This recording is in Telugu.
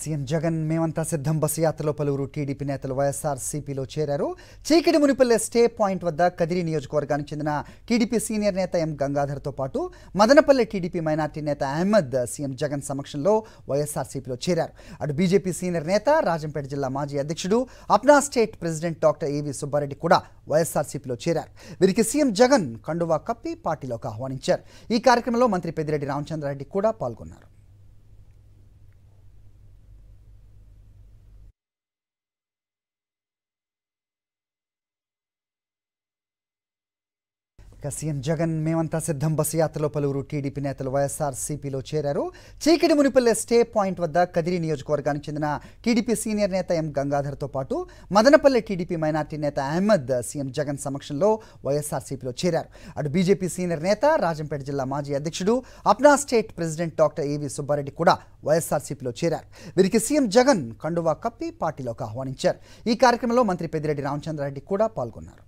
సీఎం జగన్ మేమంతా సిద్ధం బస్సు యాత్రలో పలువురు టీడీపీ నేతలు వైఎస్ఆర్సీపీలో చేరారు చీకటి మునిపల్లె స్టే పాయింట్ వద్ద కదిరి నియోజకవర్గానికి చెందిన టీడీపీ సీనియర్ నేత ఎం గంగాధర్తో పాటు మదనపల్లె టీడీపీ మైనార్టీ నేత అహ్మద్ సీఎం జగన్ సమక్షంలో వైఎస్ఆర్సీపీలో చేరారు అటు బీజేపీ సీనియర్ నేత రాజంపేట జిల్లా మాజీ అధ్యక్షుడు అప్నా స్టేట్ ప్రెసిడెంట్ డాక్టర్ ఏవి సుబ్బారెడ్డి కూడా వైఎస్ఆర్సీపీలో చేరారు వీరికి సీఎం జగన్ కండువా కప్పి పార్టీలోకి ఆహ్వానించారు ఈ కార్యక్రమంలో మంత్రి పెద్దిరెడ్డి రామచంద్రారెడ్డి కూడా పాల్గొన్నారు ఇక సీఎం జగన్ మేమంతా సిద్ధం బస్సు యాత్రలో పలువురు టీడీపీ నేతలు సిపిలో చేరారు చీకటి మునిపల్లె స్టే పాయింట్ వద్ద కదిరి నియోజకవర్గానికి చెందిన టీడీపీ సీనియర్ నేత ఎం గంగాధర్తో పాటు మదనపల్లె టీడీపీ మైనార్టీ నేత అహ్మద్ సీఎం జగన్ సమక్షంలో సిపిలో చేరారు అటు బీజేపీ సీనియర్ నేత రాజంపేట జిల్లా మాజీ అధ్యక్షుడు అప్నా స్టేట్ ప్రెసిడెంట్ డాక్టర్ ఏవి సుబ్బారెడ్డి కూడా సిపిలో చేరారు వీరికి సీఎం జగన్ కండువా కప్పి పార్టీలోకి ఆహ్వానించారు ఈ కార్యక్రమంలో మంత్రి పెద్దిరెడ్డి రామచంద్రారెడ్డి కూడా పాల్గొన్నారు